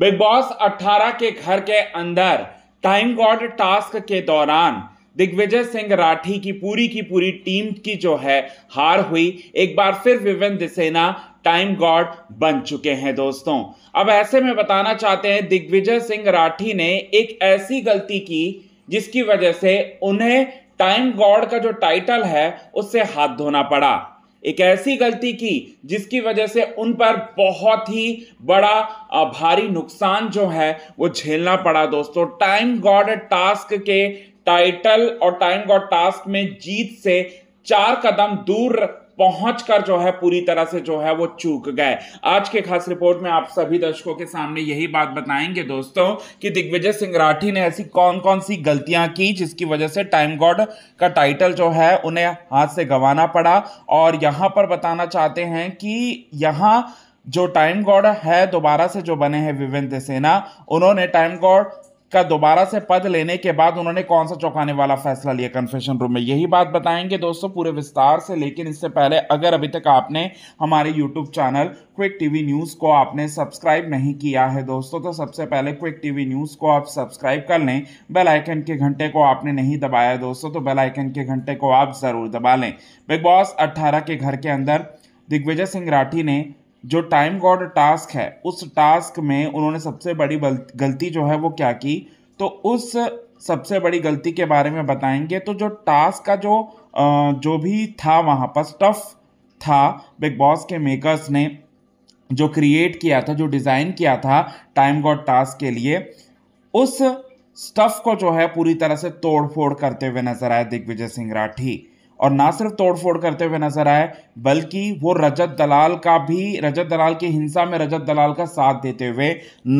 big boss 18 के घर के अंदर टाइम गॉड टास्क के दौरान दिग्विजय सिंह राठी की पूरी की पूरी टीम की जो है हार हुई एक बार फिर विविन दिसेना टाइम गॉड बन चुके हैं दोस्तों अब ऐसे में बताना चाहते हैं दिग्विजय सिंह राठी ने एक ऐसी गलती की जिसकी वजह से उन्हें टाइम गॉड का जो टाइटल है उससे हाथ धोना पड़ा एक ऐसी गलती की जिसकी वजह से उन पर बहुत ही बड़ा भारी नुकसान जो है वो झेलना पड़ा दोस्तों टाइम गॉड टास्क के टाइटल और टाइम गॉड टास्क में जीत से चार कदम दूर पहुंच कर जो है पूरी तरह से जो है वो चूक गए आज के खास रिपोर्ट में आप सभी दर्शकों के सामने यही बात बताएंगे दोस्तों कि दिग्विजय सिंह राठी ने ऐसी कौन कौन सी गलतियां की जिसकी वजह से टाइम गॉड का टाइटल जो है उन्हें हाथ से गंवाना पड़ा और यहां पर बताना चाहते हैं कि यहां जो टाइम गॉड है दोबारा से जो बने हैं विवेंद सेना उन्होंने टाइम गॉड का दोबारा से पद लेने के बाद उन्होंने कौन सा चौंकाने वाला फैसला लिया कन्फेशन रूम में यही बात बताएंगे दोस्तों पूरे विस्तार से लेकिन इससे पहले अगर अभी तक आपने हमारे YouTube channel Quick TV News को आपने सब्सक्राइब नहीं किया है दोस्तों तो सबसे पहले क्विक टीवी न्यूज़ को आप सब्सक्राइब कर लें बेलाइकन के घंटे को आपने नहीं दबाया दोस्तों तो बेलाइकन के घंटे को आप ज़रूर दबा लें बिग बॉस अट्ठारह के घर के अंदर दिग्विजय सिंह राठी ने जो टाइम गॉड टास्क है उस टास्क में उन्होंने सबसे बड़ी गलती जो है वो क्या की तो उस सबसे बड़ी गलती के बारे में बताएंगे तो जो टास्क का जो जो भी था वहाँ पर स्टफ था बिग बॉस के मेकर्स ने जो क्रिएट किया था जो डिज़ाइन किया था टाइम गॉड टास्क के लिए उस स्टफ को जो है पूरी तरह से तोड़ फोड़ करते हुए नजर आए दिग्विजय सिंह राठी और ना सिर्फ तोड़फोड़ करते हुए नजर आए बल्कि वो रजत दलाल का भी रजत दलाल की हिंसा में रजत दलाल का साथ देते हुए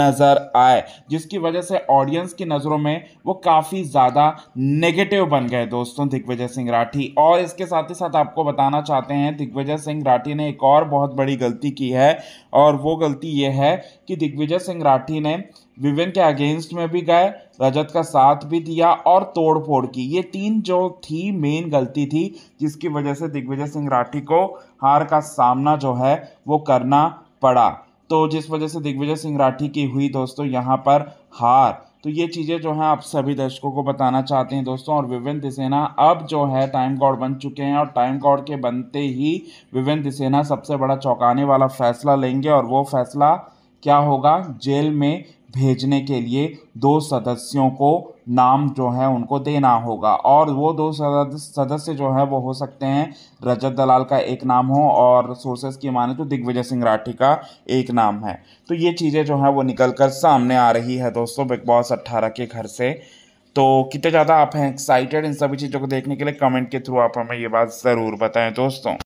नजर आए जिसकी वजह से ऑडियंस की नज़रों में वो काफ़ी ज़्यादा नेगेटिव बन गए दोस्तों दिग्विजय सिंह राठी और इसके साथ ही साथ आपको बताना चाहते हैं दिग्विजय सिंह राठी ने एक और बहुत बड़ी गलती की है और वो गलती ये है कि दिग्विजय सिंह राठी ने विवेन के अगेंस्ट में भी गए रजत का साथ भी दिया और तोड़ फोड़ की ये तीन जो थी मेन गलती थी जिसकी वजह से दिग्विजय सिंह राठी को हार का सामना जो है वो करना पड़ा तो जिस वजह से दिग्विजय सिंह राठी की हुई दोस्तों यहाँ पर हार तो ये चीज़ें जो हैं आप सभी दर्शकों को बताना चाहते हैं दोस्तों और विवेन दिसेना अब जो है टाइम गॉड बन चुके हैं और टाइम गॉड के बनते ही विवेन दिसेना सबसे बड़ा चौंकाने वाला फैसला लेंगे और वो फैसला क्या होगा जेल में भेजने के लिए दो सदस्यों को नाम जो है उनको देना होगा और वो दो सदस्य जो है वो हो सकते हैं रजत दलाल का एक नाम हो और सोर्सेज की माने तो दिग्विजय सिंह राठी का एक नाम है तो ये चीज़ें जो है वो निकल कर सामने आ रही है दोस्तों बिग बॉस अट्ठारह के घर से तो कितने ज़्यादा आप हैं एक्साइटेड इन सभी चीज़ों को देखने के लिए कमेंट के थ्रू आप हमें ये बात ज़रूर बताएं दोस्तों